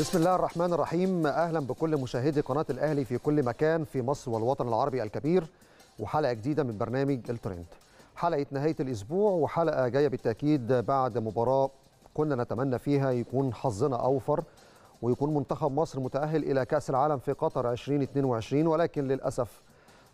بسم الله الرحمن الرحيم اهلا بكل مشاهدي قناه الاهلي في كل مكان في مصر والوطن العربي الكبير وحلقه جديده من برنامج الترند حلقه نهايه الاسبوع وحلقه جايه بالتاكيد بعد مباراه كنا نتمنى فيها يكون حظنا اوفر ويكون منتخب مصر متاهل الى كاس العالم في قطر 2022 ولكن للاسف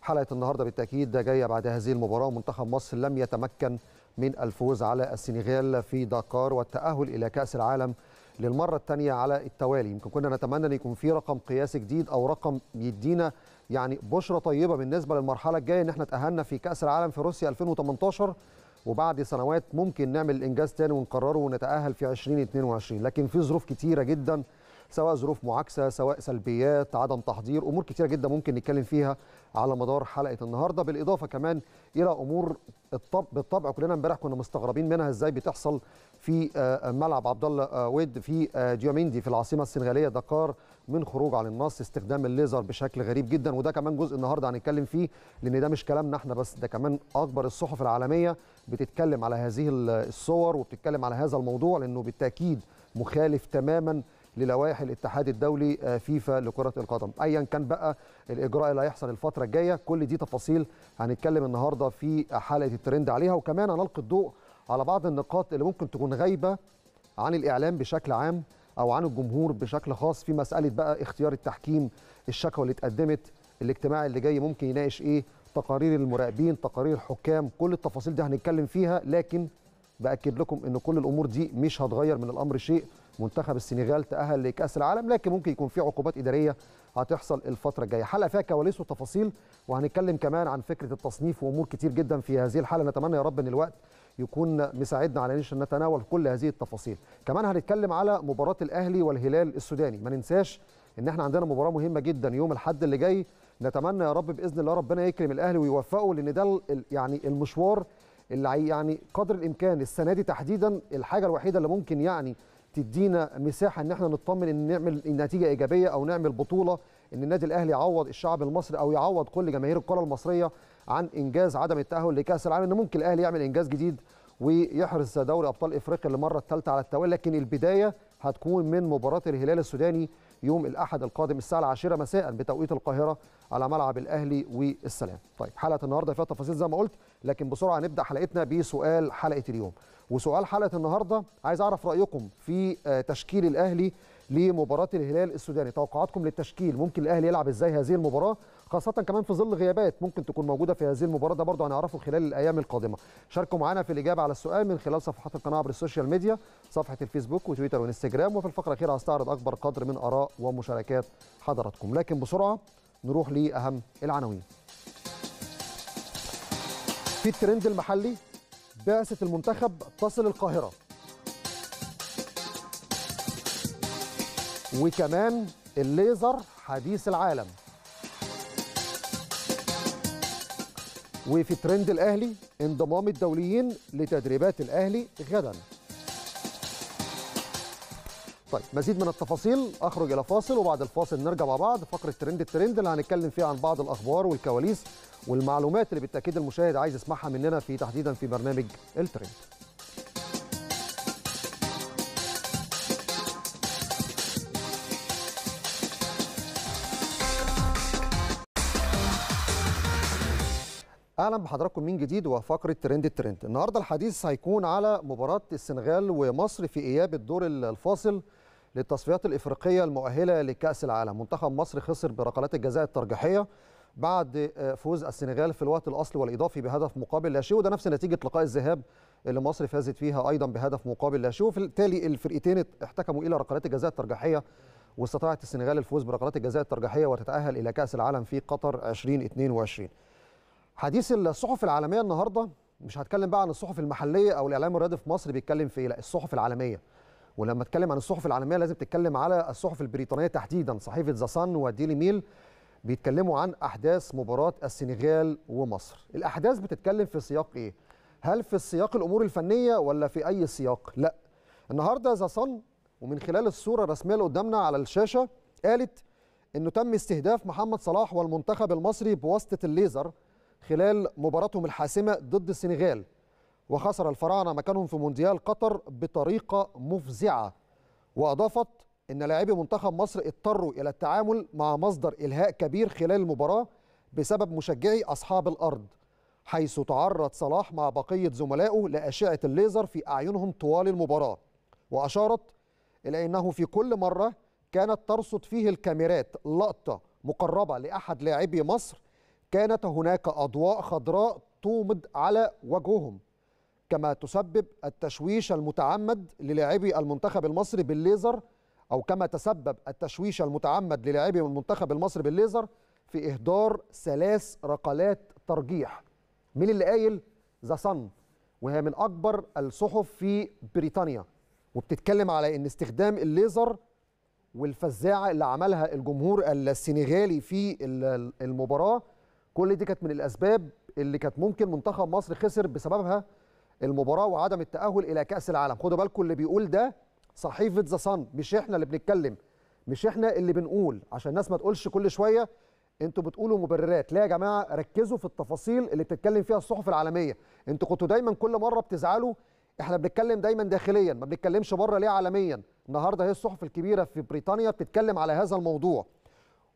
حلقه النهارده بالتاكيد جايه بعد هذه المباراه ومنتخب مصر لم يتمكن من الفوز على السنغال في داكار والتاهل الى كاس العالم للمره الثانيه على التوالي يمكن كنا نتمنى ان يكون في رقم قياسي جديد او رقم يدينا يعني بشره طيبه بالنسبه للمرحله الجايه ان احنا تأهلنا في كاس العالم في روسيا 2018 وبعد سنوات ممكن نعمل انجاز تاني ونقرره ونتاهل في 2022 لكن في ظروف كتيره جدا سواء ظروف معاكسه سواء سلبيات عدم تحضير امور كتيره جدا ممكن نتكلم فيها على مدار حلقه النهارده بالاضافه كمان الى امور بالطبع كلنا امبارح كنا مستغربين منها ازاي بتحصل في آه، آه، ملعب عبد الله آه، ويد في ديوميندي في العاصمه السنغاليه دكار من خروج عن النص استخدام الليزر بشكل غريب جدا وده كمان جزء النهارده هنتكلم فيه لان ده مش كلامنا احنا بس ده كمان اكبر الصحف العالميه بتتكلم على هذه الصور وبتتكلم على هذا الموضوع لانه بالتاكيد مخالف تماما للوائح الاتحاد الدولي آه، فيفا لكرة القدم أيا كان بقى الإجراء اللي هيحصل الفترة الجاية كل دي تفاصيل هنتكلم النهاردة في حلقة الترند عليها وكمان هنلقي الضوء على بعض النقاط اللي ممكن تكون غايبة عن الإعلام بشكل عام أو عن الجمهور بشكل خاص في مسألة بقى اختيار التحكيم الشكوى اللي اتقدمت الاجتماع اللي جاي ممكن يناقش إيه تقارير المراقبين تقارير الحكام كل التفاصيل دي هنتكلم فيها لكن باكد لكم ان كل الامور دي مش هتغير من الامر شيء منتخب السنغال تأهل لكأس العالم لكن ممكن يكون في عقوبات إدارية هتحصل الفترة الجاية حلقة فيها كواليس وتفاصيل وهنتكلم كمان عن فكرة التصنيف وأمور كتير جدا في هذه الحالة نتمنى يا رب أن الوقت يكون مساعدنا على ان نتناول كل هذه التفاصيل كمان هنتكلم على مباراة الأهلي والهلال السوداني ما ننساش ان احنا عندنا مباراه مهمه جدا يوم الاحد اللي جاي نتمنى يا رب باذن الله ربنا يكرم الاهلي ويوفقه لان ده يعني المشوار اللي يعني قدر الامكان السنه دي تحديدا الحاجه الوحيده اللي ممكن يعني تدينا مساحه ان احنا نطمن ان نعمل نتيجه ايجابيه او نعمل بطوله ان النادي الاهلي يعوض الشعب المصري او يعوض كل جماهير الكره المصريه عن انجاز عدم التاهل لكاس العالم ان ممكن الاهلي يعمل انجاز جديد ويحرز دوري ابطال افريقيا للمره الثالثه على التوالي لكن البدايه هتكون من مباراه الهلال السوداني يوم الاحد القادم الساعه 10 مساء بتوقيت القاهره على ملعب الاهلي والسلام. طيب حلقه النهارده فيها تفاصيل زي ما قلت لكن بسرعه نبدا حلقتنا بسؤال حلقه اليوم. وسؤال حلقه النهارده عايز اعرف رايكم في آه، تشكيل الاهلي لمباراه الهلال السوداني توقعاتكم للتشكيل ممكن الاهلي يلعب ازاي هذه المباراه خاصه كمان في ظل غيابات ممكن تكون موجوده في هذه المباراه ده برضه هنعرفه خلال الايام القادمه شاركوا معنا في الاجابه على السؤال من خلال صفحات القناه عبر السوشيال ميديا صفحه الفيسبوك وتويتر وانستجرام وفي الفقره الاخيره هستعرض اكبر قدر من اراء ومشاركات حضراتكم لكن بسرعه نروح لاهم العناوين في الترند المحلي بعثة المنتخب تصل القاهرة وكمان الليزر حديث العالم وفي ترند الأهلي انضمام الدوليين لتدريبات الأهلي غداً طيب مزيد من التفاصيل اخرج الى فاصل وبعد الفاصل نرجع مع بعض فقره ترند الترند اللي هنتكلم فيها عن بعض الاخبار والكواليس والمعلومات اللي بالتاكيد المشاهد عايز يسمعها مننا في تحديدا في برنامج الترند اهلا بحضراتكم من جديد وفقره ترند الترند النهارده الحديث هيكون على مباراه السنغال ومصر في اياب الدور الفاصل للتصفيات الإفريقية المؤهلة لكأس العالم منتخب مصر خسر بركلات الجزاء الترجيحية بعد آه، فوز السنغال في الوقت الأصلي والإضافي بهدف مقابل لا شيء وده نفس نتيجة لقاء الذهاب اللي مصر فازت فيها أيضا بهدف مقابل لا شيء التالي الفرقتين احتكموا إلى ركلات الجزاء الترجيحية واستطاعت السنغال الفوز بركلات الجزاء الترجيحية وتتأهل إلى كأس العالم في قطر 2022 حديث الصحف العالمية النهاردة مش هتكلم بقى عن الصحف المحلية أو الإعلام الرياضي في مصر بيتكلم في إيه لا الصحف العالمية ولما اتكلم عن الصحف العالميه لازم تتكلم على الصحف البريطانيه تحديدا صحيفه ذا صن وديلي ميل بيتكلموا عن احداث مباراه السنغال ومصر الاحداث بتتكلم في سياق ايه هل في السياق الامور الفنيه ولا في اي سياق لا النهارده ذا صن ومن خلال الصوره الرسميه اللي قدامنا على الشاشه قالت انه تم استهداف محمد صلاح والمنتخب المصري بواسطه الليزر خلال مباراتهم الحاسمه ضد السنغال وخسر الفراعنة مكانهم في مونديال قطر بطريقة مفزعة وأضافت أن لاعبي منتخب مصر اضطروا إلى التعامل مع مصدر إلهاء كبير خلال المباراة بسبب مشجعي أصحاب الأرض حيث تعرض صلاح مع بقية زملائه لأشعة الليزر في أعينهم طوال المباراة وأشارت إلى أنه في كل مرة كانت ترصد فيه الكاميرات لقطة مقربة لأحد لاعبي مصر كانت هناك أضواء خضراء تومض على وجههم كما تسبب التشويش المتعمد للاعبي المنتخب المصري بالليزر أو كما تسبب التشويش المتعمد للاعبي المنتخب المصري بالليزر في إهدار ثلاث رقلات ترجيح مين اللي قايل ذا صن وهي من أكبر الصحف في بريطانيا وبتتكلم على ان استخدام الليزر والفزاعه اللي عملها الجمهور السنغالي في المباراه كل دي كانت من الاسباب اللي كانت ممكن منتخب مصر خسر بسببها المباراه وعدم التاهل الى كاس العالم خدوا بالكم اللي بيقول ده صحيفه ذا صن مش احنا اللي بنتكلم مش احنا اللي بنقول عشان الناس ما تقولش كل شويه انتوا بتقولوا مبررات لا يا جماعه ركزوا في التفاصيل اللي بتتكلم فيها الصحف العالميه انتوا كنتوا دايما كل مره بتزعلوا احنا بنتكلم دايما داخليا ما بنتكلمش بره ليه عالميا النهارده هي الصحف الكبيره في بريطانيا بتتكلم على هذا الموضوع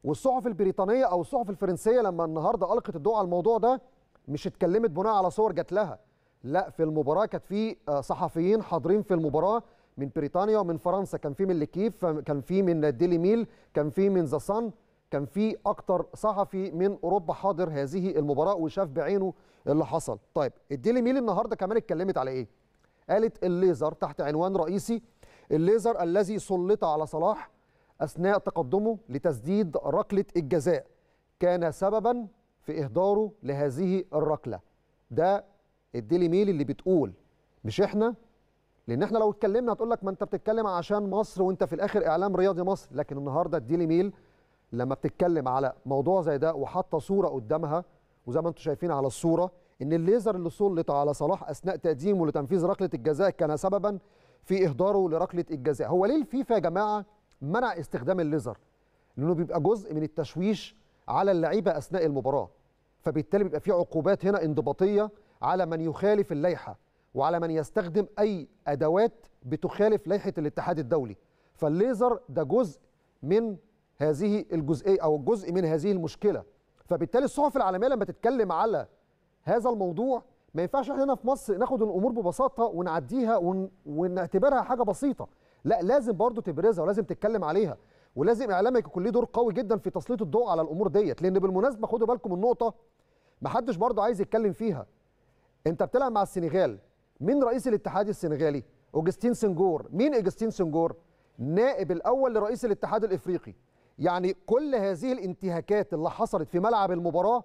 والصحف البريطانيه او الصحف الفرنسيه لما النهارده القت الضوء على الموضوع ده مش اتكلمت بناء على صور جات لها لا في المباراه كانت في آه، صحفيين حاضرين في المباراه من بريطانيا ومن فرنسا كان في من لكيف كان في من ديلي ميل كان في من ذا صن كان في اكتر صحفي من اوروبا حاضر هذه المباراه وشاف بعينه اللي حصل طيب الديلي ميل النهارده كمان اتكلمت على ايه قالت الليزر تحت عنوان رئيسي الليزر الذي سلط على صلاح اثناء تقدمه لتسديد ركله الجزاء كان سببا في اهداره لهذه الركله ده الديلي ميل اللي بتقول مش احنا لان احنا لو اتكلمنا هتقول لك ما انت بتتكلم عشان مصر وانت في الاخر اعلام رياضي مصر لكن النهارده الديلي ميل لما بتتكلم على موضوع زي ده وحاطه صوره قدامها وزي ما انتم شايفين على الصوره ان الليزر اللي سلط على صلاح اثناء تقديمه لتنفيذ ركله الجزاء كان سببا في اهداره لركله الجزاء هو ليه الفيفا يا جماعه منع استخدام الليزر لانه بيبقى جزء من التشويش على اللعيبه اثناء المباراه فبالتالي بيبقى في عقوبات هنا انضباطيه على من يخالف اللائحه وعلى من يستخدم اي ادوات بتخالف لائحه الاتحاد الدولي فالليزر ده جزء من هذه الجزئيه او جزء من هذه المشكله فبالتالي الصحف العالميه لما تتكلم على هذا الموضوع ما ينفعش احنا هنا في مصر ناخد الامور ببساطه ونعديها ون... ونعتبرها حاجه بسيطه لا لازم برضه تبرزها ولازم تتكلم عليها ولازم اعلامك يكون ليه دور قوي جدا في تسليط الضوء على الامور ديت لان بالمناسبه خدوا بالكم النقطه محدش برضه عايز يتكلم فيها انت بتلعب مع السنغال مين رئيس الاتحاد السنغالي اوجستين سنجور مين اوجستين سنجور نائب الاول لرئيس الاتحاد الافريقي يعني كل هذه الانتهاكات اللي حصلت في ملعب المباراه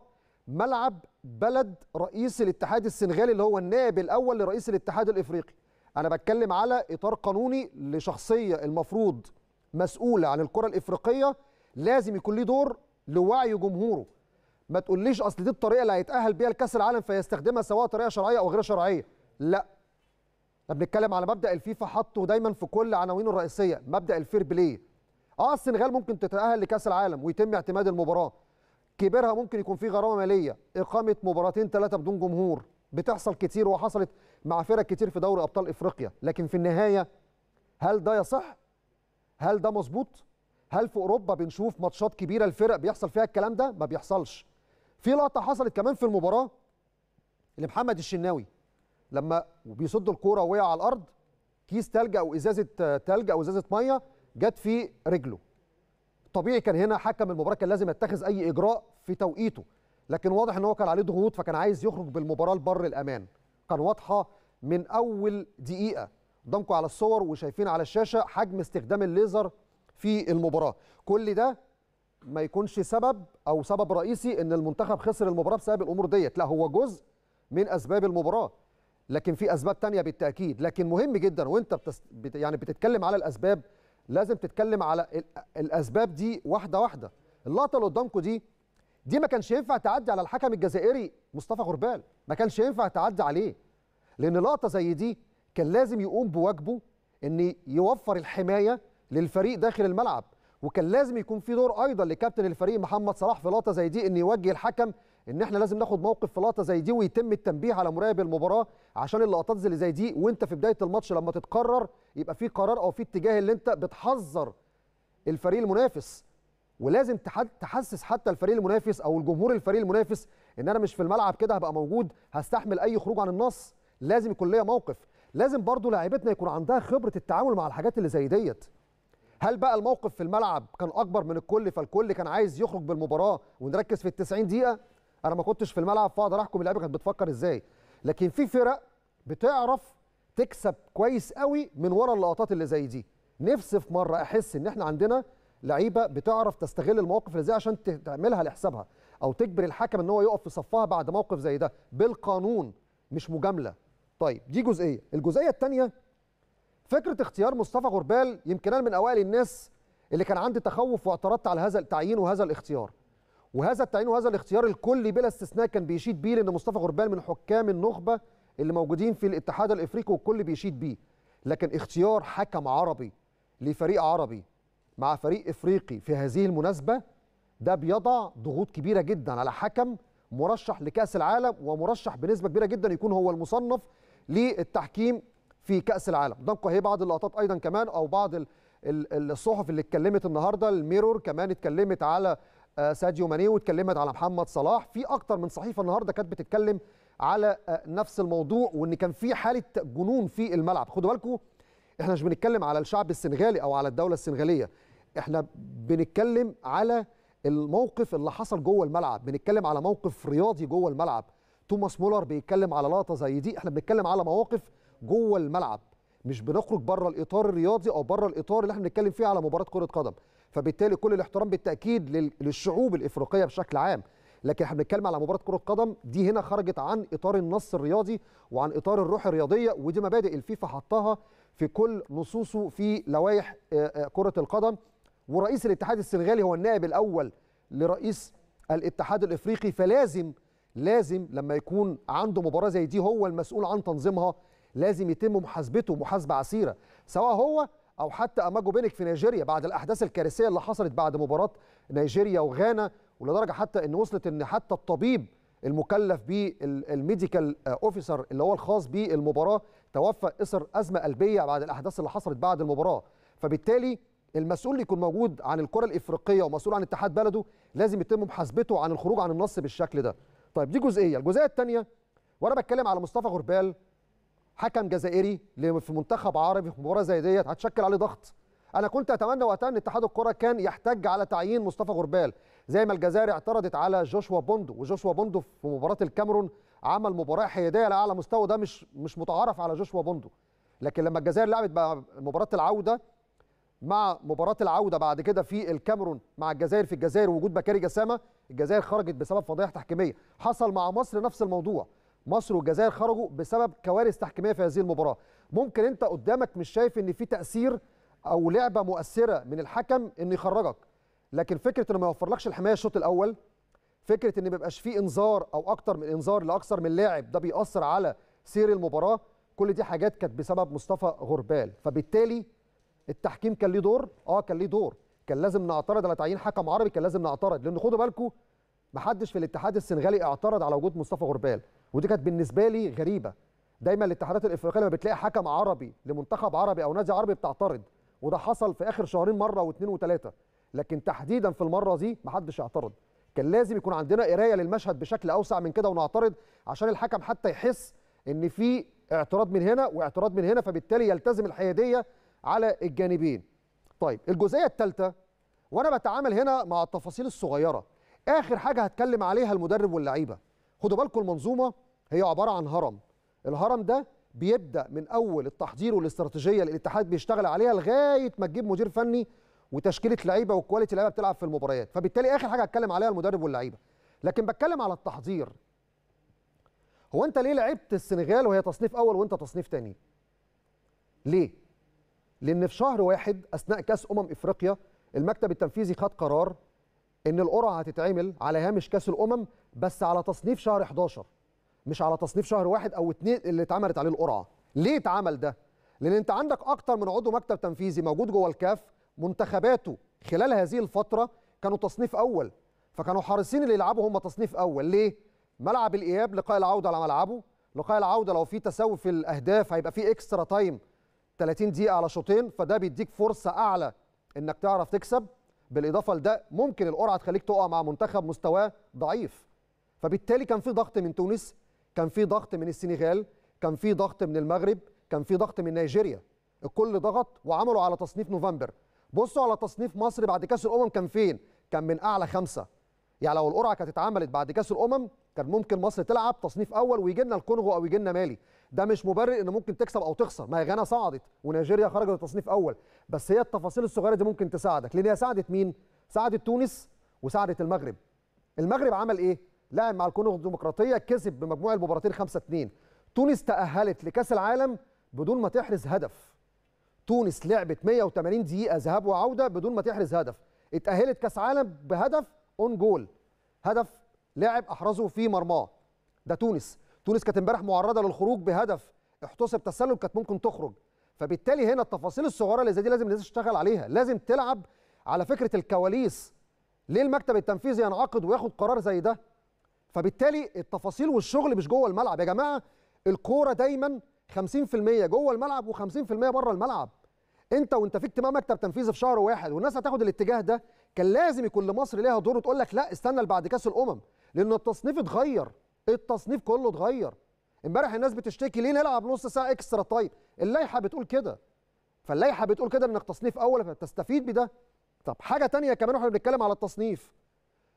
ملعب بلد رئيس الاتحاد السنغالي اللي هو النائب الاول لرئيس الاتحاد الافريقي انا بتكلم على اطار قانوني لشخصيه المفروض مسؤوله عن الكره الافريقيه لازم يكون ليه دور لوعي جمهوره ما تقوليش اصل دي الطريقه اللي هيتاهل بيها لكاس العالم فيستخدمها سواء طريقه شرعيه او غير شرعيه لا احنا بنتكلم على مبدا الفيفا حطه دايما في كل عناوينه الرئيسيه مبدا الفير بلاي اه السنغال ممكن تتاهل لكاس العالم ويتم اعتماد المباراه كبرها ممكن يكون في غرامه ماليه اقامه مباراتين ثلاثه بدون جمهور بتحصل كتير وحصلت مع فرق كتير في دوري ابطال افريقيا لكن في النهايه هل ده يصح هل ده مظبوط هل في اوروبا بنشوف ماتشات كبيره الفرق بيحصل فيها الكلام ده ما بيحصلش في لقطه حصلت كمان في المباراه لمحمد الشناوي لما بيصد الكوره ووقع على الارض كيس تلج او ازازه آه، تلج او ازازه ميه جت في رجله طبيعي كان هنا حكم المباراه كان لازم يتخذ اي اجراء في توقيته لكن واضح ان هو كان عليه ضغوط فكان عايز يخرج بالمباراه لبر الامان كان واضحه من اول دقيقه قدامكم على الصور وشايفين على الشاشه حجم استخدام الليزر في المباراه كل ده ما يكونش سبب او سبب رئيسي ان المنتخب خسر المباراه بسبب الامور ديت لا هو جزء من اسباب المباراه لكن في اسباب تانية بالتاكيد لكن مهم جدا وانت بتس... بت... يعني بتتكلم على الاسباب لازم تتكلم على ال... الاسباب دي واحده واحده اللقطه اللي قدامكم دي دي ما كانش ينفع تعدي على الحكم الجزائري مصطفى غربال ما كانش ينفع تعدي عليه لان لقطه زي دي كان لازم يقوم بواجبه ان يوفر الحمايه للفريق داخل الملعب وكان لازم يكون في دور ايضا لكابتن الفريق محمد صلاح في لقطه زي دي ان يوجه الحكم ان احنا لازم ناخد موقف في لقطه زي دي ويتم التنبيه على مراقب المباراه عشان اللقطات اللي زي دي وانت في بدايه الماتش لما تتقرر يبقى في قرار او في اتجاه اللي انت بتحذر الفريق المنافس ولازم تحسس حتى الفريق المنافس او الجمهور الفريق المنافس ان انا مش في الملعب كده هبقى موجود هستحمل اي خروج عن النص لازم يكون ليا موقف لازم برضو لاعبتنا يكون عندها خبره التعامل مع الحاجات اللي زي ديت هل بقى الموقف في الملعب كان اكبر من الكل فالكل كان عايز يخرج بالمباراه ونركز في ال 90 دقيقه انا ما كنتش في الملعب فاقدر احكم اللعيبه كانت بتفكر ازاي لكن في فرق بتعرف تكسب كويس قوي من ورا اللقطات اللي زي دي نفسي في مره احس ان احنا عندنا لعيبه بتعرف تستغل المواقف اللي زي عشان تعملها لحسابها او تجبر الحكم ان هو يقف في صفها بعد موقف زي ده بالقانون مش مجامله طيب دي جزئيه الجزئيه الثانيه فكره اختيار مصطفى غربال يمكن انا من اوائل الناس اللي كان عندي تخوف واعترضت على هذا التعيين وهذا الاختيار وهذا التعيين وهذا الاختيار الكلي بلا استثناء كان بيشيد بيه لان مصطفى غربال من حكام النخبه اللي موجودين في الاتحاد الافريقي والكل بيشيد بيه لكن اختيار حكم عربي لفريق عربي مع فريق افريقي في هذه المناسبه ده بيضع ضغوط كبيره جدا على حكم مرشح لكاس العالم ومرشح بنسبه كبيره جدا يكون هو المصنف للتحكيم في كاس العالم ضمكم هي بعض اللقطات ايضا كمان او بعض الصحف اللي اتكلمت النهارده الميرور كمان اتكلمت على آه، ساديو ماني واتكلمت على محمد صلاح في اكتر من صحيفه النهارده كانت بتتكلم على آه، نفس الموضوع وان كان في حاله جنون في الملعب خدوا بالكم احنا مش بنتكلم على الشعب السنغالي او على الدوله السنغاليه احنا بنتكلم على الموقف اللي حصل جوه الملعب بنتكلم على موقف رياضي جوه الملعب توماس مولر بيتكلم على لقطه زي دي احنا بنتكلم على مواقف جوه الملعب مش بنخرج بره الاطار الرياضي او بره الاطار اللي احنا بنتكلم فيه على مباراه كره قدم فبالتالي كل الاحترام بالتاكيد للشعوب الافريقيه بشكل عام لكن احنا بنتكلم على مباراه كره قدم دي هنا خرجت عن اطار النص الرياضي وعن اطار الروح الرياضيه ودي مبادئ الفيفا حطها في كل نصوصه في لوائح كره القدم ورئيس الاتحاد السنغالي هو النائب الاول لرئيس الاتحاد الافريقي فلازم لازم لما يكون عنده مباراه زي دي هو المسؤول عن تنظيمها لازم يتم محاسبته محاسبه عسيره سواء هو او حتى اماجو بينك في نيجيريا بعد الاحداث الكارثيه اللي حصلت بعد مباراه نيجيريا وغانا ولدرجه حتى ان وصلت ان حتى الطبيب المكلف بالميديكال اوفيسر اللي هو الخاص بالمباراه توفى اثر ازمه قلبيه بعد الاحداث اللي حصلت بعد المباراه فبالتالي المسؤول اللي يكون موجود عن الكره الافريقيه ومسؤول عن اتحاد بلده لازم يتم محاسبته عن الخروج عن النص بالشكل ده طيب دي جزئيه الجزئيه الثانيه وانا بتكلم على مصطفى غربال حكم جزائري في منتخب عربي في مباراه زي ديت هتشكل عليه ضغط انا كنت اتمنى وقتها ان اتحاد الكره كان يحتج على تعيين مصطفى غربال زي ما الجزائر اعترضت على جوشوا بوندو وجوشوا بوندو في مباراه الكاميرون عمل مباراه حياديه لاعلى مستوى ده مش مش متعارف على جوشوا بوندو لكن لما الجزائر لعبت مباراه العوده مع مباراه العوده بعد كده في الكاميرون مع الجزائر في الجزائر وجود بكاري جسامه الجزائر خرجت بسبب فضائح تحكيميه حصل مع مصر نفس الموضوع مصر والجزائر خرجوا بسبب كوارث تحكيميه في هذه المباراه ممكن انت قدامك مش شايف ان في تاثير او لعبه مؤثره من الحكم انه يخرجك لكن فكره انه ما يوفرلكش الحمايه الشوط الاول فكره ان ما يبقاش فيه انذار او اكتر من انذار لاكثر من لاعب ده بيأثر على سير المباراه كل دي حاجات كانت بسبب مصطفى غربال فبالتالي التحكيم كان ليه دور اه كان ليه دور كان لازم نعترض على تعيين حكم عربي كان لازم نعترض لان خدوا بالكم محدش في الاتحاد السنغالي اعترض على وجود مصطفى غربال ودي كانت بالنسبه لي غريبه دايما الاتحادات الافريقيه لما بتلاقي حكم عربي لمنتخب عربي او نادي عربي بتعترض وده حصل في اخر شهرين مره واثنين وثلاثه لكن تحديدا في المره دي محدش اعترض كان لازم يكون عندنا قرايه للمشهد بشكل اوسع من كده ونعترض عشان الحكم حتى يحس ان في اعتراض من هنا واعتراض من هنا فبالتالي يلتزم الحياديه على الجانبين طيب الجزئيه الثالثه وانا بتعامل هنا مع التفاصيل الصغيره اخر حاجه هتكلم عليها المدرب واللعيبه خدوا بالكم المنظومه هي عباره عن هرم الهرم ده بيبدا من اول التحضير والاستراتيجيه اللي الاتحاد بيشتغل عليها لغايه ما تجيب مدير فني وتشكيله لعيبه وكواليتي لعيبه بتلعب في المباريات فبالتالي اخر حاجه هتكلم عليها المدرب واللعيبه لكن بتكلم على التحضير هو انت ليه لعبت السنغال وهي تصنيف اول وانت تصنيف تاني ليه لان في شهر واحد اثناء كاس امم افريقيا المكتب التنفيذي خد قرار ان القرعه هتتعمل على هامش كاس الامم بس على تصنيف شهر 11 مش على تصنيف شهر واحد او اتنين اللي اتعملت عليه القرعه ليه اتعمل ده لان انت عندك اكتر من عضو مكتب تنفيذي موجود جوه الكاف منتخباته خلال هذه الفتره كانوا تصنيف اول فكانوا حريصين اللي يلعبوا هم تصنيف اول ليه ملعب الاياب لقاء العوده على ملعبه لقاء العوده لو في تساوي في الاهداف هيبقى في اكسترا تايم 30 دقيقه على شوطين فده بيديك فرصه اعلى انك تعرف تكسب بالاضافه لده ممكن القرعه تخليك تقع مع منتخب مستواه ضعيف فبالتالي كان في ضغط من تونس كان في ضغط من السنغال كان في ضغط من المغرب كان في ضغط من نيجيريا الكل ضغط وعملوا على تصنيف نوفمبر بصوا على تصنيف مصر بعد كاس الامم كان فين كان من اعلى خمسه يعني لو القرعه كانت اتعملت بعد كاس الامم كان ممكن مصر تلعب تصنيف اول ويجي لنا الكونغو او يجي لنا مالي ده مش مبرر ان ممكن تكسب او تخسر ما هي غانا صعدت ونيجيريا خرجت تصنيف اول بس هي التفاصيل الصغيره دي ممكن تساعدك لان هي ساعدت مين ساعدت تونس وساعدت المغرب المغرب عمل ايه لعب مع الكونغو الديمقراطيه كسب بمجموع المباراتين 5 2 تونس تاهلت لكاس العالم بدون ما تحرز هدف تونس لعبت 180 دقيقه ذهاب وعوده بدون ما تحرز هدف اتاهلت كاس عالم بهدف اون جول هدف لاعب احرزه في مرماه ده تونس تونس كانت امبارح معرضه للخروج بهدف احتسب تسلل كانت ممكن تخرج فبالتالي هنا التفاصيل الصغيره اللي زي دي لازم الناس تشتغل عليها لازم تلعب على فكره الكواليس ليه المكتب التنفيذي ينعقد وياخد قرار زي ده فبالتالي التفاصيل والشغل مش جوه الملعب يا جماعه الكوره دايما 50% جوه الملعب و50% بره الملعب انت وانت في اجتماع مكتب تنفيذي في شهر واحد والناس هتاخد الاتجاه ده كان لازم يكون لمصر ليها دور وتقول لك لا استنى لبعد كاس الامم لان التصنيف اتغير التصنيف كله اتغير امبارح الناس بتشتكي ليه نلعب نص ساعه اكسترا طيب اللائحه بتقول كده فاللائحه بتقول كده انك تصنيف اول فتستفيد بده طب حاجه تانية كمان واحنا بنتكلم على التصنيف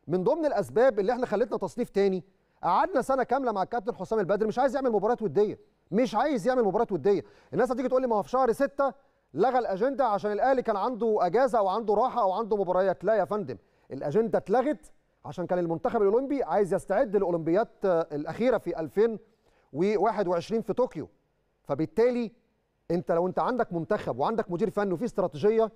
من ضمن الاسباب اللي احنا خلتنا تصنيف تاني قعدنا سنه كامله مع الكابتن حسام البدر مش عايز يعمل مباريات وديه مش عايز يعمل مباريات وديه الناس هتيجي تقول لي ما هو في شهر 6 لغى الاجنده عشان الاهلي كان عنده اجازه او عنده راحه او عنده مباريات لا يا فندم الاجنده اتلغت عشان كان المنتخب الاولمبي عايز يستعد للاولمبيات الاخيره في 2021 في طوكيو فبالتالي انت لو انت عندك منتخب وعندك مدير فني وفي استراتيجيه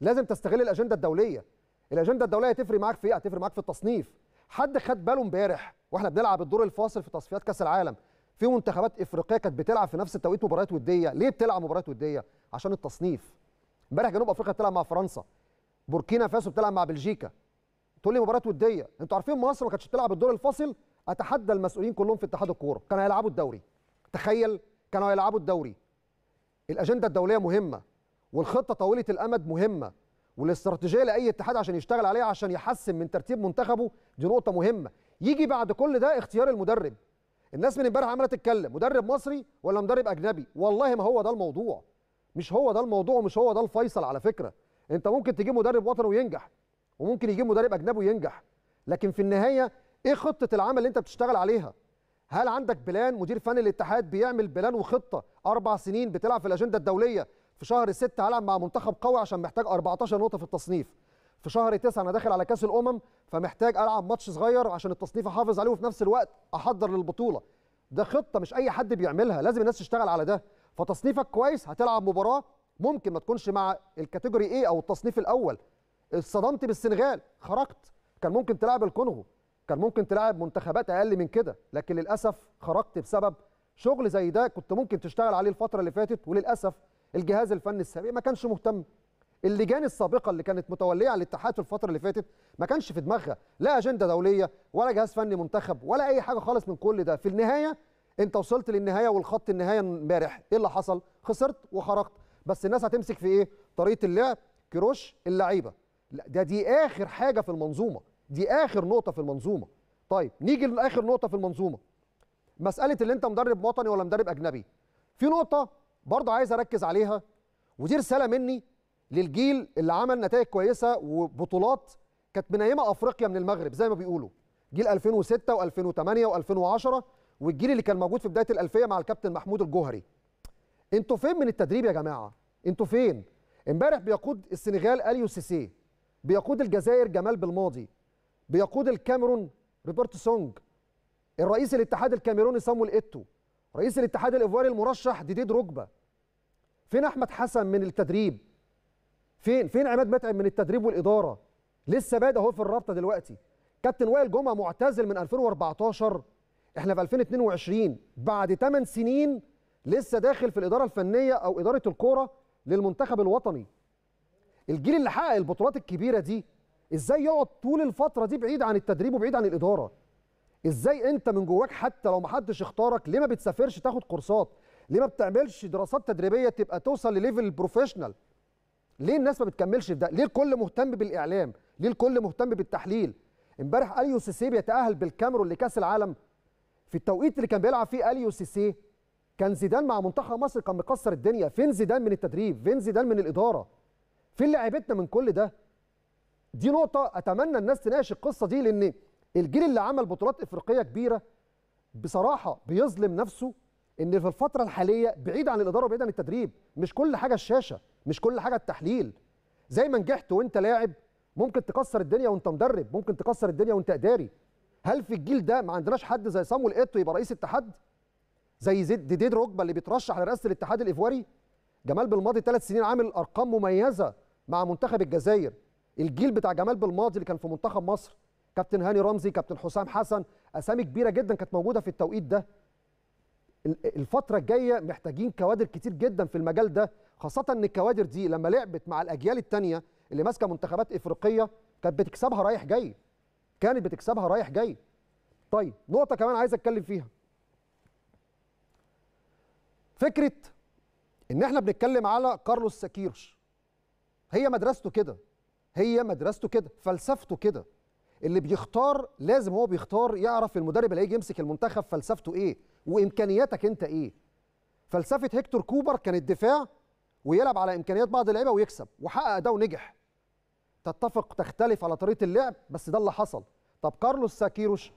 لازم تستغل الاجنده الدوليه الاجنده الدوليه هتفرق معاك في ايه هتفرق معاك في التصنيف حد خد باله امبارح واحنا بنلعب الدور الفاصل في تصفيات كاس العالم في منتخبات افريقيه كانت بتلعب في نفس التوقيت مباريات وديه ليه بتلعب مباريات وديه عشان التصنيف امبارح جنوب افريقيا بتلعب مع فرنسا بوركينا فاسو بتلعب مع بلجيكا تقول لي مباريات وديه انتوا عارفين مصر ما كانتش بتلعب الدور الفاصل اتحدى المسؤولين كلهم في اتحاد الكوره كانوا هيلعبوا الدوري تخيل كانوا هيلعبوا الدوري الاجنده الدوليه مهمه والخطه طويله الامد مهمه والاستراتيجيه لاي اتحاد عشان يشتغل عليها عشان يحسن من ترتيب منتخبه دي نقطه مهمه يجي بعد كل ده اختيار المدرب الناس من امبارح عماله تتكلم مدرب مصري ولا مدرب اجنبي والله ما هو ده الموضوع مش هو ده الموضوع ومش هو ده الفيصل على فكره انت ممكن تجيب مدرب وطني وينجح وممكن يجيب مدرب اجنبي وينجح لكن في النهايه ايه خطه العمل اللي انت بتشتغل عليها هل عندك بلان مدير فني الاتحاد بيعمل بلان وخطه اربع سنين بتلعب في الاجنده الدوليه في شهر 6 هلعب مع منتخب قوي عشان محتاج 14 نقطه في التصنيف في شهر 9 انا داخل على كاس الامم فمحتاج العب ماتش صغير عشان التصنيف احافظ عليه وفي نفس الوقت احضر للبطوله ده خطه مش اي حد بيعملها لازم الناس تشتغل على ده فتصنيفك كويس هتلعب مباراه ممكن ما تكونش مع الكاتيجوري ايه او التصنيف الاول اتصدمت بالسنغال خرجت كان ممكن تلعب الكونغو كان ممكن تلعب منتخبات اقل من كده لكن للاسف خرجت بسبب شغل زي ده كنت ممكن تشتغل عليه الفتره اللي فاتت وللاسف الجهاز الفني السابق ما كانش مهتم اللجان السابقه اللي كانت متوليه على الاتحاد في الفتره اللي فاتت ما كانش في دماغها لا اجنده دوليه ولا جهاز فني منتخب ولا اي حاجه خالص من كل ده في النهايه انت وصلت للنهايه والخط النهايه امبارح ايه اللي حصل خسرت وخرجت بس الناس هتمسك في ايه طريقه اللعب كروش اللعيبه لا ده دي اخر حاجه في المنظومه دي اخر نقطه في المنظومه طيب نيجي لاخر نقطه في المنظومه مساله اللي انت مدرب وطني ولا مدرب اجنبي في نقطه برضه عايز اركز عليها ودي رساله مني للجيل اللي عمل نتائج كويسه وبطولات كانت منيمه افريقيا من المغرب زي ما بيقولوا جيل 2006 و2008 و2010 والجيل اللي كان موجود في بدايه الالفيه مع الكابتن محمود الجوهري انتوا فين من التدريب يا جماعه انتوا فين امبارح بيقود السنغال اليو سيسي بيقود الجزائر جمال بالماضي بيقود الكاميرون روبرت سونج الرئيس الاتحاد الكاميروني صامويل ايتو رئيس الاتحاد الايفواري المرشح ديديد ركبه فين احمد حسن من التدريب فين فين عماد متعب من التدريب والاداره لسه بادئ اهو في الرابطه دلوقتي كابتن وائل جمعه معتزل من 2014 احنا في 2022 بعد 8 سنين لسه داخل في الاداره الفنيه او اداره الكوره للمنتخب الوطني الجيل اللي حقق البطولات الكبيره دي ازاي يقعد طول الفتره دي بعيد عن التدريب وبعيد عن الاداره ازاي انت من جواك حتى لو ما حدش اختارك ليه ما بتسافرش تاخد كورسات ليه ما بتعملش دراسات تدريبيه تبقى توصل لليفل بروفيشنال ليه الناس ما بتكملش في ده ليه الكل مهتم بالاعلام ليه الكل مهتم بالتحليل امبارح اليو سيسي بيتاهل بالكاميرون لكاس العالم في التوقيت اللي كان بيلعب فيه اليو سيسي كان زيدان مع منتخب مصر كان مكسر الدنيا فين زيدان من التدريب فين زيدان من الاداره فين لعيبتنا من كل ده دي نقطه اتمنى الناس تناقش القصه دي لان الجيل اللي عمل بطولات افريقيه كبيره بصراحه بيظلم نفسه ان في الفتره الحاليه بعيد عن الاداره وبعيد عن التدريب مش كل حاجه الشاشه مش كل حاجه التحليل زي ما نجحت وانت لاعب ممكن تكسر الدنيا وانت مدرب ممكن تكسر الدنيا وانت اداري هل في الجيل ده ما عندناش حد زي صامويل ايتو يبقى رئيس اتحاد زي زيد ديد ركبه اللي بيترشح لرئاسه الاتحاد الايفواري جمال بالماضي ثلاث سنين عامل ارقام مميزه مع منتخب الجزائر الجيل بتاع جمال بالماضي اللي كان في منتخب مصر كابتن هاني رمزي كابتن حسام حسن اسامي كبيره جدا كانت موجوده في التوقيت ده الفتره الجايه محتاجين كوادر كتير جدا في المجال ده خاصه ان الكوادر دي لما لعبت مع الاجيال الثانيه اللي ماسكه منتخبات افريقيه كانت بتكسبها رايح جاي كانت بتكسبها رايح جاي طيب نقطه كمان عايز اتكلم فيها فكره ان احنا بنتكلم على كارلوس ساكيرش هي مدرسته كده هي مدرسته كده فلسفته كده اللي بيختار لازم هو بيختار يعرف المدرب اللي هيجي يمسك المنتخب فلسفته ايه وامكانياتك انت ايه فلسفه هيكتور كوبر كانت الدفاع ويلعب على امكانيات بعض اللعيبه ويكسب وحقق ده ونجح تتفق تختلف على طريقه اللعب بس ده اللي حصل طب كارلوس ساكيروش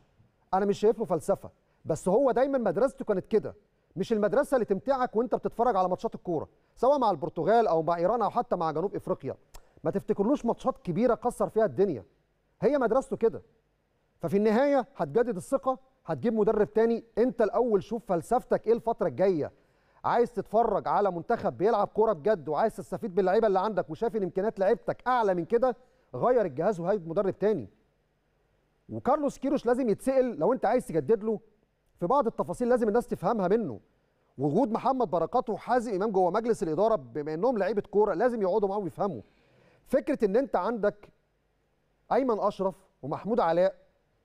انا مش شايف له فلسفه بس هو دايما مدرسته كانت كده مش المدرسه اللي تمتعك وانت بتتفرج على ماتشات الكوره سواء مع البرتغال او مع ايران او حتى مع جنوب افريقيا ما تفتكرلوش ماتشات كبيره كسر فيها الدنيا هي مدرسته كده ففي النهايه هتجدد الثقه هتجيب مدرب تاني انت الاول شوف فلسفتك ايه الفتره الجايه عايز تتفرج على منتخب بيلعب كوره بجد وعايز تستفيد باللعيبه اللي عندك وشايف ان امكانيات لعيبتك اعلى من كده غير الجهاز وهيئ مدرب تاني وكارلوس كيروش لازم يتسال لو انت عايز تجدد له في بعض التفاصيل لازم الناس تفهمها منه وجود محمد بركات وحازم امام جوه مجلس الاداره بما انهم لعيبه كوره لازم يقعدوا معاهم ويفهموا فكره ان انت عندك ايمن اشرف ومحمود علاء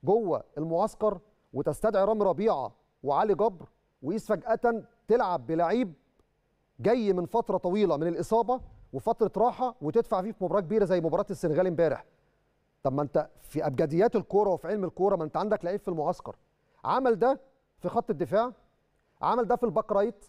جوه المعسكر وتستدعي رامي ربيعه وعلي جبر وقيس فجاه تلعب بلعيب جاي من فتره طويله من الاصابه وفتره راحه وتدفع فيه في مباراه كبيره زي مباراه السنغال امبارح طب ما انت في ابجديات الكوره وفي علم الكوره ما انت عندك لعيب في المعسكر عمل ده في خط الدفاع عمل ده في الباك رايت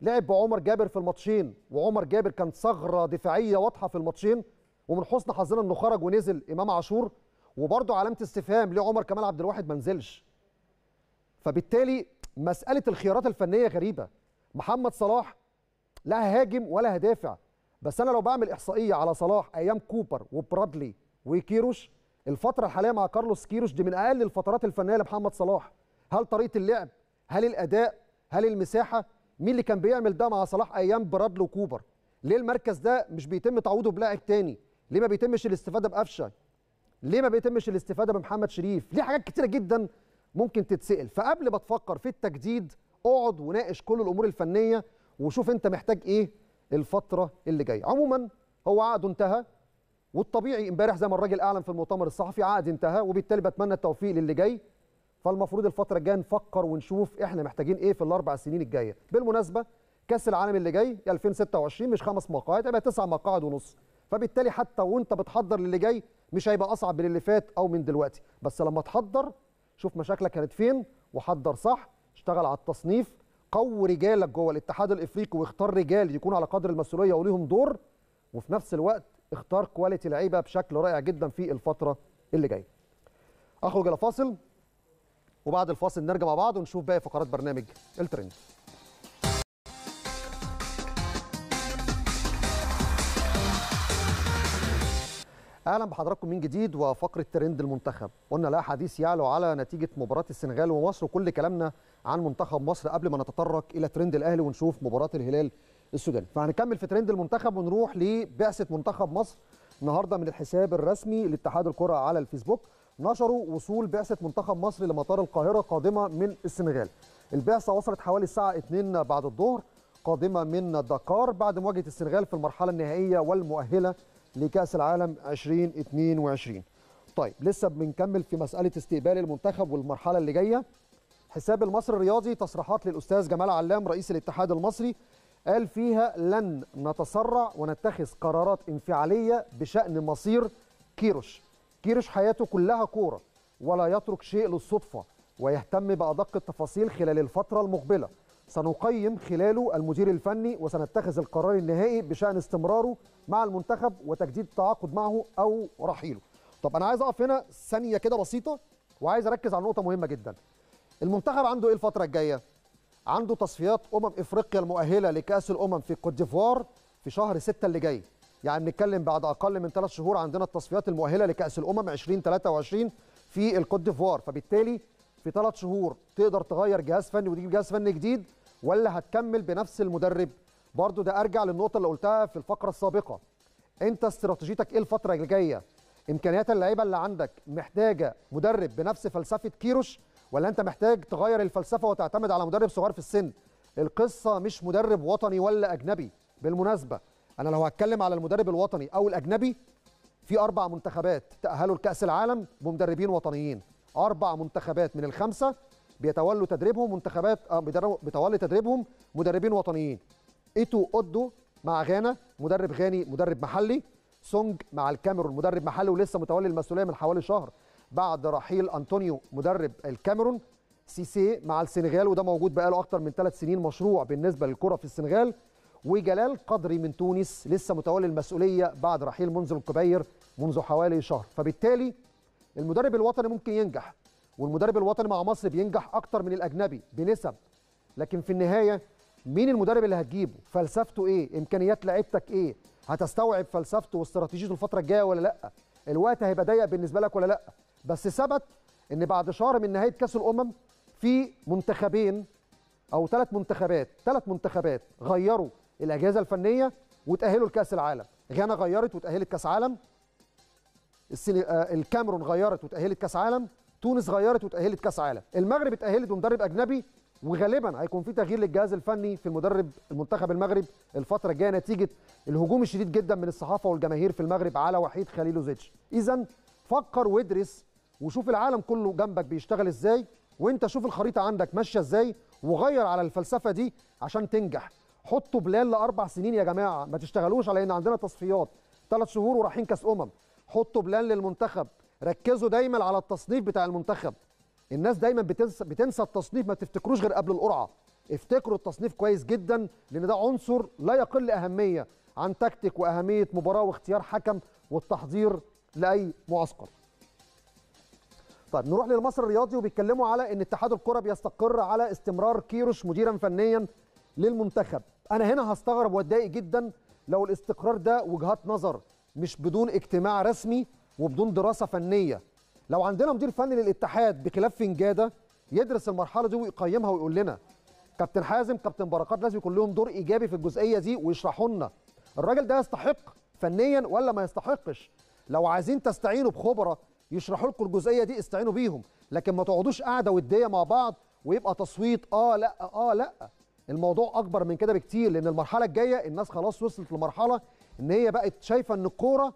لعب بعمر جابر في الماتشين وعمر جابر كان ثغره دفاعيه واضحه في الماتشين ومن حسن حظنا انه خرج ونزل امام عاشور وبرده علامه استفهام ليه عمر كمال عبد الواحد ما نزلش فبالتالي مساله الخيارات الفنيه غريبه محمد صلاح لا هاجم ولا هدافع بس انا لو بعمل احصائيه على صلاح ايام كوبر وبرادلي وكيروش الفتره الحاليه مع كارلوس كيروش دي من اقل الفترات الفنيه لمحمد صلاح هل طريقه اللعب هل الاداء هل المساحه مين اللي كان بيعمل ده مع صلاح ايام برادلي وكوبر ليه المركز ده مش بيتم تعويضه بلاعب تاني ليه ما بيتمش الاستفاده بقفشه ليه ما بيتمش الاستفاده بمحمد شريف ليه حاجات كتيره جدا ممكن تتسال فقبل ما تفكر في التجديد اقعد وناقش كل الامور الفنيه وشوف انت محتاج ايه الفتره اللي جايه عموما هو عقده انتهى والطبيعي امبارح زي ما الراجل اعلن في المؤتمر الصحفي عقد انتهى وبالتالي بتمنى التوفيق للي جاي فالمفروض الفتره الجايه نفكر ونشوف احنا محتاجين ايه في الاربع سنين الجايه بالمناسبه كاس العالم اللي جاي 2026 مش خمس مقاعد هيبقى تسع مقاعد ونص فبالتالي حتى وانت بتحضر للي جاي مش هيبقى اصعب من اللي فات او من دلوقتي بس لما تحضر شوف مشاكلك كانت فين وحضر صح اشتغل على التصنيف قوي رجالك جوه الاتحاد الافريقي واختار رجال يكونوا على قدر المسؤوليه وليهم دور وفي نفس الوقت اختار كواليتي لعيبه بشكل رائع جدا في الفتره اللي جايه. اخرج الى فاصل وبعد الفاصل نرجع مع بعض ونشوف باقي فقرات برنامج الترند. اهلا بحضراتكم من جديد وفقره ترند المنتخب قلنا لا حديث يعلو على نتيجه مباراه السنغال ومصر وكل كلامنا عن منتخب مصر قبل ما نتطرق الى ترند الاهلي ونشوف مباراه الهلال السوداني فهنكمل في ترند المنتخب ونروح لبعثه منتخب مصر النهارده من الحساب الرسمي لاتحاد الكره على الفيسبوك نشروا وصول بعثه منتخب مصر لمطار القاهره قادمه من السنغال البعثه وصلت حوالي الساعه 2 بعد الظهر قادمه من دكار بعد مواجهه السنغال في المرحله النهائيه والمؤهله لكاس العالم 2022 طيب لسه بنكمل في مساله استقبال المنتخب والمرحله اللي جايه حساب المصري الرياضي تصريحات للاستاذ جمال علام رئيس الاتحاد المصري قال فيها لن نتسرع ونتخذ قرارات انفعاليه بشان مصير كيروش كيروش حياته كلها كوره ولا يترك شيء للصدفه ويهتم بادق التفاصيل خلال الفتره المقبله سنقيم خلاله المدير الفني وسنتخذ القرار النهائي بشأن استمراره مع المنتخب وتجديد التعاقد معه أو رحيله طب أنا عايز أقف هنا ثانية كده بسيطة وعايز أركز على نقطة مهمة جدا المنتخب عنده إيه الفترة الجاية؟ عنده تصفيات أمم إفريقيا المؤهلة لكأس الأمم في كوت ديفوار في شهر 6 اللي جاي يعني بنتكلم بعد أقل من ثلاث شهور عندنا التصفيات المؤهلة لكأس الأمم 2023 في الكوت ديفوار فبالتالي في ثلاث شهور تقدر تغير جهاز فني وتجيب جهاز فني جديد ولا هتكمل بنفس المدرب برضو ده ارجع للنقطه اللي قلتها في الفقره السابقه انت استراتيجيتك ايه الفتره الجايه امكانيات اللعيبه اللي عندك محتاجه مدرب بنفس فلسفه كيروش ولا انت محتاج تغير الفلسفه وتعتمد على مدرب صغير في السن القصه مش مدرب وطني ولا اجنبي بالمناسبه انا لو هتكلم على المدرب الوطني او الاجنبي في اربع منتخبات تاهلوا لكاس العالم بمدربين وطنيين اربع منتخبات من الخمسه بيتولوا تدريبهم منتخبات اه بيتولي تدريبهم مدربين وطنيين ايتو اودو مع غانا مدرب غاني مدرب محلي سونج مع الكاميرون مدرب محلي ولسه متولي المسؤوليه من حوالي شهر بعد رحيل انطونيو مدرب الكاميرون سيسي مع السنغال وده موجود بقاله اكتر من ثلاث سنين مشروع بالنسبه للكره في السنغال وجلال قدري من تونس لسه متولي المسؤوليه بعد رحيل منذر الكبير منذ حوالي شهر فبالتالي المدرب الوطني ممكن ينجح والمدرب الوطني مع مصر بينجح اكتر من الاجنبي بنسب لكن في النهايه مين المدرب اللي هتجيبه فلسفته ايه امكانيات لعيبتك ايه هتستوعب فلسفته واستراتيجيته الفتره الجايه ولا لا الوقت هيبقى ضيق بالنسبه لك ولا لا بس ثبت ان بعد شهر من نهايه كاس الامم في منتخبين او ثلاث منتخبات ثلاث منتخبات غيروا الاجهزه الفنيه وتاهلوا لكاس العالم غانا غيرت وتاهلت كاس عالم آه، الكاميرون غيرت وتاهلت كاس عالم تونس غيرت وتاهلت كاس عالم المغرب اتاهلت ومدرب اجنبي وغالبا هيكون في تغيير للجهاز الفني في المدرب المنتخب المغرب الفتره الجايه نتيجه الهجوم الشديد جدا من الصحافه والجماهير في المغرب على وحيد خليلوزيتش اذا فكر وادرس وشوف العالم كله جنبك بيشتغل ازاي وانت شوف الخريطه عندك ماشيه ازاي وغير على الفلسفه دي عشان تنجح حطوا بلان لاربع سنين يا جماعه ما تشتغلوش على ان عندنا تصفيات ثلاث شهور ورايحين كاس امم حطوا بلان للمنتخب ركزوا دايما على التصنيف بتاع المنتخب الناس دايما بتنسى بتنسى التصنيف ما تفتكروش غير قبل القرعه افتكروا التصنيف كويس جدا لان ده عنصر لا يقل اهميه عن تكتيك واهميه مباراه واختيار حكم والتحضير لاي معسكر طيب نروح للمصري الرياضي وبيتكلموا على ان اتحاد الكره بيستقر على استمرار كيروش مديرا فنيا للمنتخب انا هنا هستغرب واتضايق جدا لو الاستقرار ده وجهات نظر مش بدون اجتماع رسمي وبدون دراسه فنيه لو عندنا مدير فني للاتحاد بخلاف فنجاده يدرس المرحله دي ويقيمها ويقول لنا كابتن حازم كابتن بركات لازم يكون لهم دور ايجابي في الجزئيه دي ويشرحوا لنا الراجل ده يستحق فنيا ولا ما يستحقش لو عايزين تستعينوا بخبره يشرحوا لكم الجزئيه دي استعينوا بيهم لكن ما تقعدوش قاعده وديه مع بعض ويبقى تصويت اه لا اه لا الموضوع اكبر من كده بكتير لان المرحله الجايه الناس خلاص وصلت لمرحله ان هي بقت شايفه ان الكوره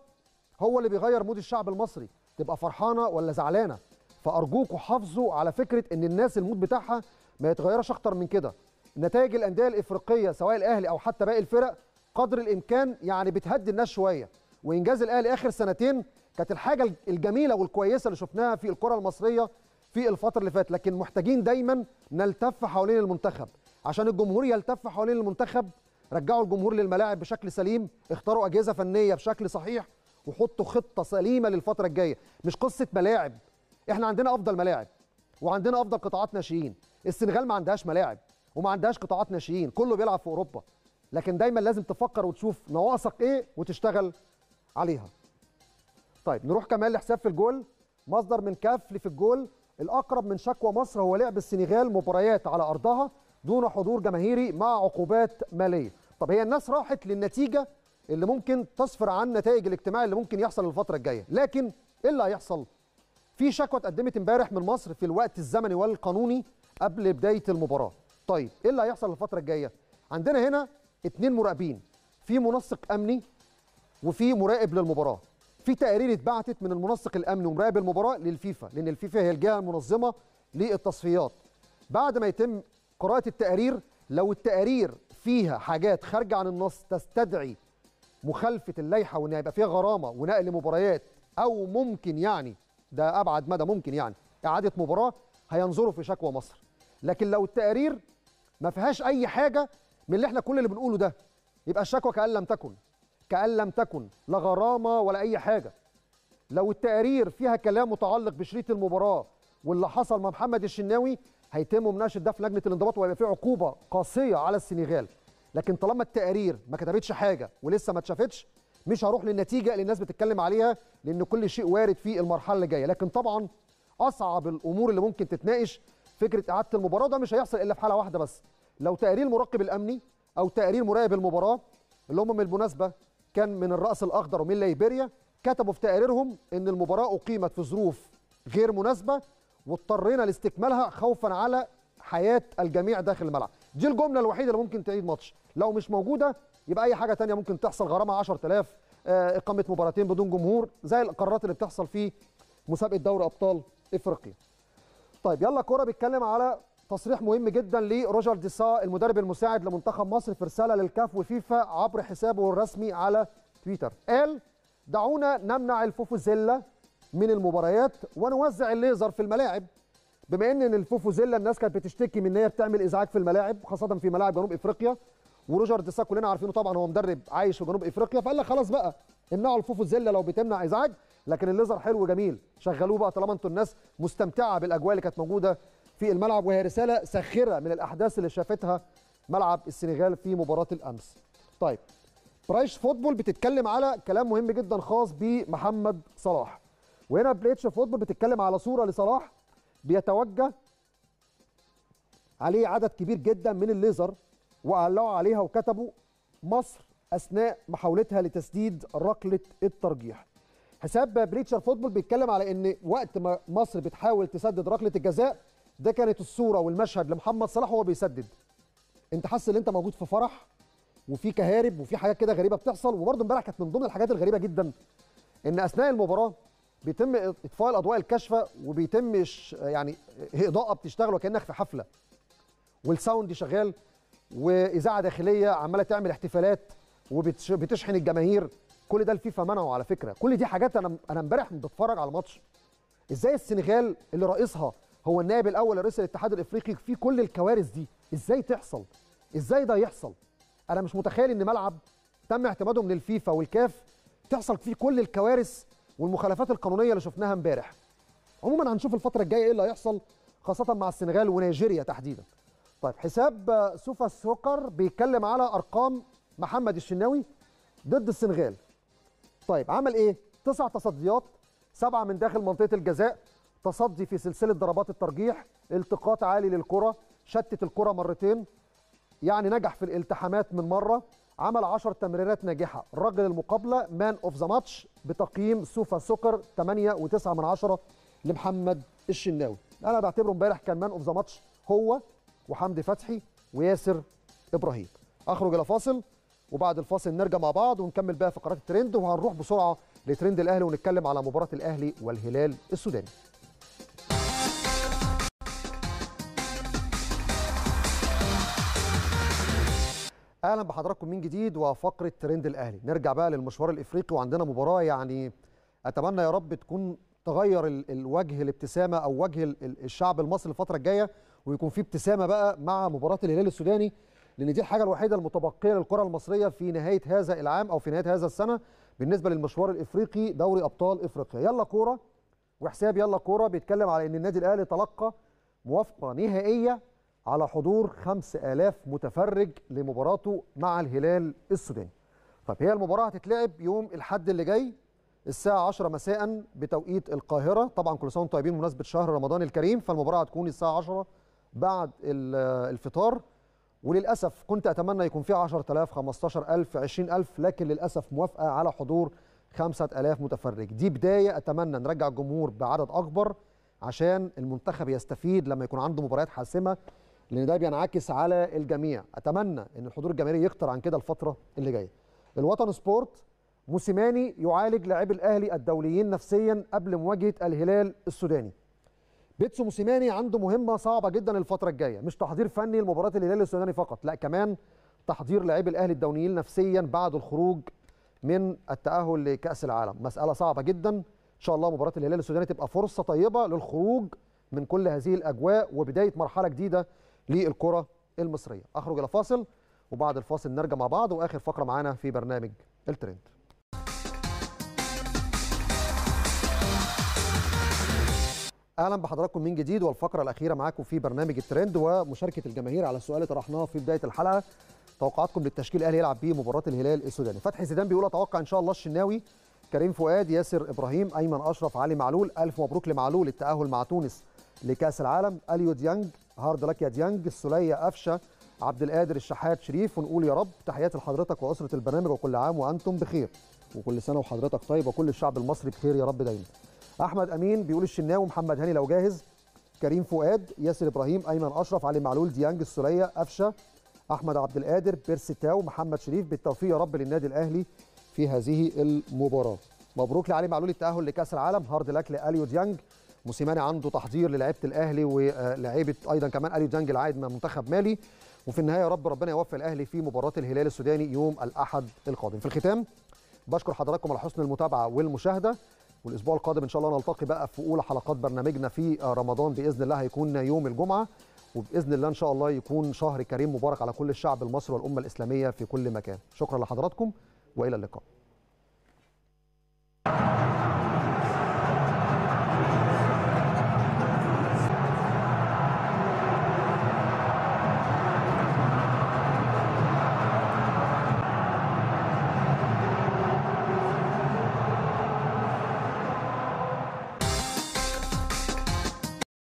هو اللي بيغير مود الشعب المصري تبقى فرحانه ولا زعلانه فارجوكوا حافظوا على فكره ان الناس المود بتاعها ما يتغيرش اكتر من كده نتائج الانديه الافريقيه سواء الاهلي او حتى باقي الفرق قدر الامكان يعني بتهدي الناس شويه وانجاز الاهلي اخر سنتين كانت الحاجه الجميله والكويسه اللي شفناها في الكره المصريه في الفتره اللي فاتت لكن محتاجين دايما نلتف حوالين المنتخب عشان الجمهور يلتف حوالين المنتخب رجعوا الجمهور للملاعب بشكل سليم اختاروا اجهزه فنيه بشكل صحيح وحطوا خطه سليمه للفتره الجايه مش قصه ملاعب احنا عندنا افضل ملاعب وعندنا افضل قطاعات ناشئين السنغال ما عندهاش ملاعب وما عندهاش قطاعات ناشئين كله بيلعب في اوروبا لكن دايما لازم تفكر وتشوف نواقصك ايه وتشتغل عليها طيب نروح كمان لحساب في الجول مصدر من كاف في الجول الاقرب من شكوى مصر هو لعب السنغال مباريات على ارضها دون حضور جماهيري مع عقوبات ماليه طب هي الناس راحت للنتيجه اللي ممكن تصفر عن نتائج الاجتماع اللي ممكن يحصل الفتره الجايه لكن ايه اللي هيحصل في شكوى اتقدمت امبارح من مصر في الوقت الزمني والقانوني قبل بدايه المباراه طيب ايه اللي هيحصل الفتره الجايه عندنا هنا اتنين مراقبين في منسق امني وفي مراقب للمباراه في تقارير اتبعتت من المنسق الامني ومراقب المباراه للفيفا لان الفيفا هي الجهه المنظمه للتصفيات بعد ما يتم قراءه التقارير لو التقارير فيها حاجات خارجه عن النص تستدعي مخالفه اللائحه وان هيبقى فيها غرامه ونقل مباريات او ممكن يعني ده ابعد مدى ممكن يعني اعاده مباراه هينظروا في شكوى مصر لكن لو التقارير ما فيهاش اي حاجه من اللي احنا كل اللي بنقوله ده يبقى الشكوى كأن لم تكن كأن لم تكن لا غرامه ولا اي حاجه لو التقارير فيها كلام متعلق بشريط المباراه واللي حصل مع محمد الشناوي هيتم مناقشه ده في لجنه الانضباط وهيبقى في عقوبه قاسيه على السنغال لكن طالما التقارير ما كتبتش حاجه ولسه ما اتشافتش مش هروح للنتيجه اللي الناس بتتكلم عليها لان كل شيء وارد في المرحله اللي جايه لكن طبعا اصعب الامور اللي ممكن تتناقش فكره اعاده المباراه ده مش هيحصل الا في حاله واحده بس لو تقرير المراقب الامني او تقرير مراقب المباراه اللي هم بالمناسبه كان من الراس الاخضر ومن ليبيريا كتبوا في تقاريرهم ان المباراه اقيمت في ظروف غير مناسبه واضطرينا لاستكمالها خوفا على حياه الجميع داخل الملعب دي الجمله الوحيده اللي ممكن تعيد ماتش لو مش موجوده يبقى اي حاجه تانية ممكن تحصل غرامه 10000 آه، اقامه مباراتين بدون جمهور زي القرارات اللي بتحصل في مسابقه دوري ابطال افريقيا طيب يلا كوره بيتكلم على تصريح مهم جدا لروجر ديسا المدرب المساعد لمنتخب مصر في رساله للكاف وفيفا عبر حسابه الرسمي على تويتر قال دعونا نمنع الفوفوزيلا من المباريات ونوزع الليزر في الملاعب بما ان الفوفوزيلا الناس كانت بتشتكي من ان هي بتعمل ازعاج في الملاعب خاصه في ملاعب جنوب افريقيا وروجر ديسا كلنا عارفينه طبعا هو مدرب عايش في جنوب افريقيا فقال لك خلاص بقى امنعوا الفوفوزيلا لو بتمنع ازعاج لكن الليزر حلو جميل شغلوه بقى طالما انتوا الناس مستمتعه بالاجواء اللي كانت موجوده في الملعب وهي رساله ساخره من الاحداث اللي شافتها ملعب السنغال في مباراه الامس. طيب برايش فوتبول بتتكلم على كلام مهم جدا خاص بمحمد صلاح وهنا بليتش فوتبول بتتكلم على صوره لصلاح بيتوجه عليه عدد كبير جدا من الليزر وقلعوا عليها وكتبوا مصر اثناء محاولتها لتسديد ركله الترجيح حساب بريتشر فوتبول بيتكلم على ان وقت ما مصر بتحاول تسدد ركله الجزاء ده كانت الصوره والمشهد لمحمد صلاح وهو بيسدد انت حاسس ان انت موجود في فرح وفي كهارب وفي حاجات كده غريبه بتحصل وبرده امبارح كانت من ضمن الحاجات الغريبه جدا ان اثناء المباراه بيتم اطفاء الاضواء الكاشفه وبيتم يعني اضاءه بتشتغل وكانك في حفله والساوند شغال واذاعه داخليه عماله تعمل احتفالات وبتشحن الجماهير كل ده الفيفا منعه على فكره كل دي حاجات انا انا امبارح بتفرج على ماتش ازاي السنغال اللي رئيسها هو النائب الاول رئيس الاتحاد الافريقي في كل الكوارث دي ازاي تحصل ازاي ده يحصل انا مش متخيل ان ملعب تم اعتمادهم للفيفا والكاف تحصل فيه كل الكوارث والمخالفات القانونيه اللي شفناها امبارح عموما هنشوف الفتره الجايه ايه اللي هيحصل خاصه مع السنغال ونيجيريا تحديدا طيب حساب سوفا سوكر بيتكلم على ارقام محمد الشناوي ضد السنغال طيب عمل ايه تسع تصديات سبعه من داخل منطقه الجزاء تصدي في سلسله ضربات الترجيح التقاط عالي للكره شتت الكره مرتين يعني نجح في الالتحامات من مره عمل 10 تمريرات ناجحه الراجل المقابله مان اوف ذا ماتش بتقييم سوفا سكر 8 و9 من 10 لمحمد الشناوي انا بعتبره امبارح كان مان اوف ذا ماتش هو وحمدي فتحي وياسر ابراهيم اخرج الى فاصل وبعد الفاصل نرجع مع بعض ونكمل بقى فقرات الترند وهنروح بسرعه لترند الاهلي ونتكلم على مباراه الاهلي والهلال السوداني اهلا بحضراتكم من جديد وفقره ترند الاهلي نرجع بقى للمشوار الافريقي وعندنا مباراه يعني اتمنى يا رب تكون تغير الوجه الابتسامه او وجه الشعب المصري الفتره الجايه ويكون في ابتسامه بقى مع مباراه الهلال السوداني لان دي الحاجه الوحيده المتبقيه للكره المصريه في نهايه هذا العام او في نهايه هذا السنه بالنسبه للمشوار الافريقي دوري ابطال افريقيا يلا كوره وحساب يلا كوره بيتكلم على ان النادي الاهلي تلقى موافقه نهائيه على حضور 5000 متفرج لمباراته مع الهلال السوداني طب هي المباراه هتتلعب يوم الحد اللي جاي الساعه 10 مساء بتوقيت القاهره طبعا كل سنه وانتم طيبين بمناسبه شهر رمضان الكريم فالمباراه هتكون الساعه 10 بعد الفطار وللاسف كنت اتمنى يكون فيها 10000 15000 20000 لكن للاسف موافقه على حضور 5000 متفرج دي بدايه اتمنى نرجع الجمهور بعدد اكبر عشان المنتخب يستفيد لما يكون عنده مباريات حاسمه لان ده بينعكس على الجميع اتمنى ان الحضور الجماهيري يكتر عن كده الفتره اللي جايه الوطن سبورت موسيماني يعالج لاعبي الاهلي الدوليين نفسيا قبل مواجهه الهلال السوداني بيتسو موسيماني عنده مهمه صعبه جدا الفتره الجايه مش تحضير فني لمباراه الهلال السوداني فقط لا كمان تحضير لاعبي الاهلي الدوليين نفسيا بعد الخروج من التاهل لكاس العالم مساله صعبه جدا ان شاء الله مباراه الهلال السوداني تبقى فرصه طيبه للخروج من كل هذه الاجواء وبدايه مرحله جديده للكره المصريه اخرج الى فاصل وبعد الفاصل نرجع مع بعض واخر فقره معانا في برنامج الترند اهلا بحضراتكم من جديد والفقره الاخيره معاكم في برنامج الترند ومشاركه الجماهير على السؤال اللي طرحناه في بدايه الحلقه توقعاتكم للتشكيل الاهلي يلعب بيه مباراه الهلال السوداني فتحي زيدان بيقول اتوقع ان شاء الله الشناوي كريم فؤاد ياسر ابراهيم ايمن اشرف علي معلول الف مبروك لمعلول التاهل مع تونس لكاس العالم اليو ديانج هارد لك يا ديانج السليه قفشه عبد القادر الشحات شريف ونقول يا رب تحياتي لحضرتك واسره البرنامج وكل عام وانتم بخير وكل سنه وحضرتك طيب وكل الشعب المصري بخير يا رب دايما احمد امين بيقول الشناوي محمد هاني لو جاهز كريم فؤاد ياسر ابراهيم ايمن اشرف علي معلول ديانج السليه قفشه احمد عبد القادر بيرسي تاو محمد شريف بالتوفيق يا رب للنادي الاهلي في هذه المباراه مبروك لعلي معلول التاهل لكاس العالم هارد لك لاليو ديانج موسيماني عنده تحضير للعيبه الاهلي ولعيبه ايضا كمان اليو دانج العائد من منتخب مالي وفي النهايه رب ربنا يوفق الاهلي في مباراه الهلال السوداني يوم الاحد القادم في الختام بشكر حضراتكم على حسن المتابعه والمشاهده والاسبوع القادم ان شاء الله نلتقي بقى في اولى حلقات برنامجنا في رمضان باذن الله هيكون يوم الجمعه وباذن الله ان شاء الله يكون شهر كريم مبارك على كل الشعب المصري والامه الاسلاميه في كل مكان شكرا لحضراتكم والى اللقاء